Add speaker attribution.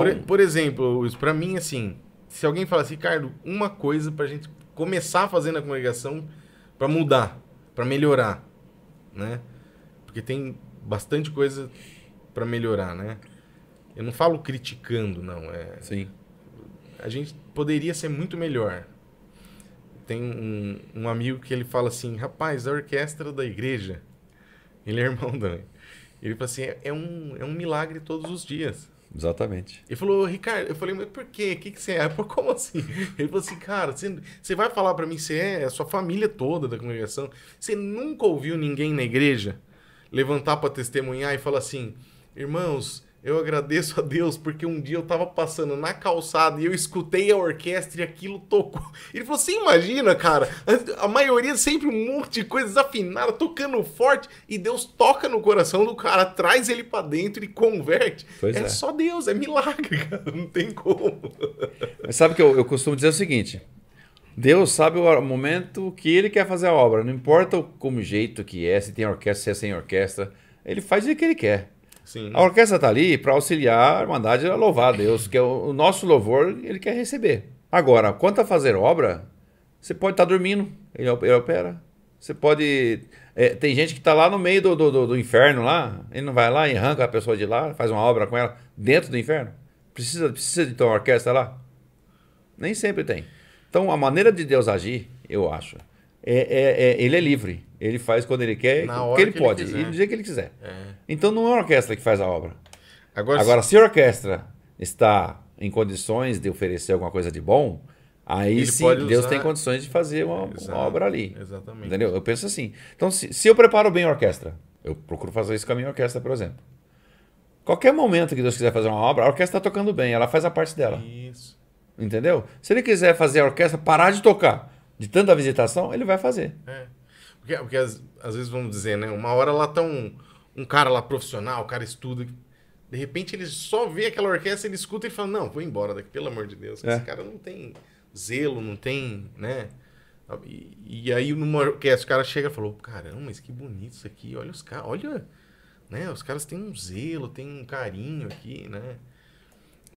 Speaker 1: Então... Por,
Speaker 2: por exemplo, para mim, assim, se alguém fala assim, Ricardo, uma coisa para a gente começar fazendo a congregação para mudar, para melhorar, né? Porque tem bastante coisa para melhorar, né? Eu não falo criticando, não. É... Sim. A gente poderia ser muito melhor. Tem um, um amigo que ele fala assim, rapaz, a orquestra da igreja, ele é irmão da... Ele fala assim, é, é um, é um milagre todos os dias.
Speaker 1: Exatamente.
Speaker 2: Ele falou, Ricardo, eu falei, mas por quê? O que, que você é? Falei, Como assim? Ele falou assim, cara, você, você vai falar para mim, você é a sua família toda da congregação, você nunca ouviu ninguém na igreja levantar para testemunhar e falar assim, irmãos, eu agradeço a Deus porque um dia eu tava passando na calçada e eu escutei a orquestra e aquilo tocou. Ele falou: Você imagina, cara? A maioria é sempre um monte de coisa desafinada, tocando forte e Deus toca no coração do cara, traz ele para dentro e converte. Pois é, é só Deus, é milagre, cara. Não tem como.
Speaker 1: Mas sabe que eu, eu costumo dizer o seguinte: Deus sabe o momento que ele quer fazer a obra. Não importa como jeito que é, se tem orquestra, se é sem orquestra. Ele faz o que ele quer. Sim. A orquestra está ali para auxiliar a Irmandade a louvar a Deus, que é o, nosso louvor ele quer receber. Agora, quanto a fazer obra, você pode estar tá dormindo, ele, opera. Você pode. É, tem gente que está lá no meio do, do, do, inferno lá, ele não vai lá e arranca a pessoa de lá, faz uma obra com ela dentro do inferno. Precisa, precisa de ter uma orquestra lá? Nem sempre tem. Então, a maneira de Deus agir, eu acho, é, é, é, ele é livre. Ele faz quando ele quer, o que ele que pode, ele e do jeito que ele quiser. É. Então não é a orquestra que faz a obra. Agora, Agora se... se a orquestra está em condições de oferecer alguma coisa de bom, Aí ele sim, Deus usar... tem condições de fazer uma, uma, obra ali. Exatamente. Entendeu? Eu penso assim. Então, se, se, eu preparo bem a orquestra, eu procuro fazer isso com a minha orquestra, por exemplo. Qualquer momento que Deus quiser fazer uma obra, a orquestra está tocando bem, ela faz a parte dela. Isso. Entendeu? Se ele quiser fazer a orquestra parar de tocar de tanta visitação, ele vai fazer.
Speaker 2: É. Porque, porque às, às vezes vamos dizer, né? Uma hora lá tá um, um cara lá profissional, o cara estuda. De repente ele só vê aquela orquestra, ele escuta e fala: Não, vou embora daqui, pelo amor de Deus. É. Esse cara não tem zelo, não tem, né? E, e aí numa orquestra o cara chega e falou: Caramba, mas que bonito isso aqui, olha os caras, olha, né? Os caras têm um zelo, têm um carinho aqui, né?